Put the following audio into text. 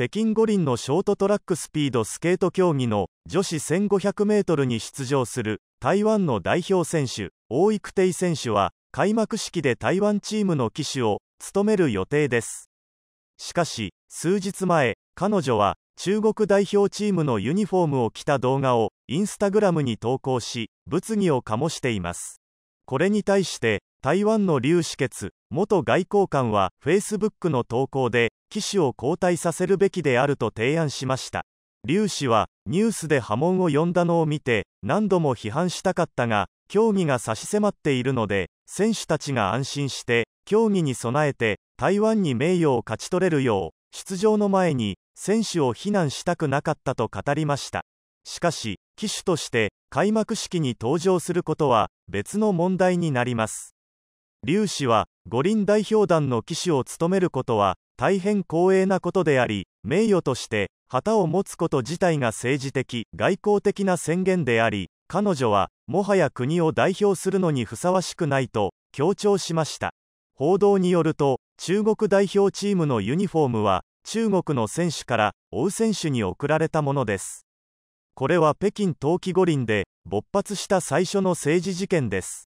北京五輪のショートトラックスピードスケート競技の女子 1500m に出場する台湾の代表選手大井亭選手は開幕式で台湾チームの旗手を務める予定ですしかし数日前彼女は中国代表チームのユニフォームを着た動画をインスタグラムに投稿し物議を醸していますこれに対して台湾の劉志傑元外交官はフェイスブックの投稿で機種を交代させるべきであると提案しました劉氏はニュースで波紋を呼んだのを見て何度も批判したかったが競技が差し迫っているので選手たちが安心して競技に備えて台湾に名誉を勝ち取れるよう出場の前に選手を非難したくなかったと語りましたしかし騎手として開幕式に登場することは別の問題になります劉氏は五輪代表団の旗手を務めることは大変光栄なことであり名誉として旗を持つこと自体が政治的外交的な宣言であり彼女はもはや国を代表するのにふさわしくないと強調しました報道によると中国代表チームのユニフォームは中国の選手から追う選手に贈られたものですこれは北京冬季五輪で勃発した最初の政治事件です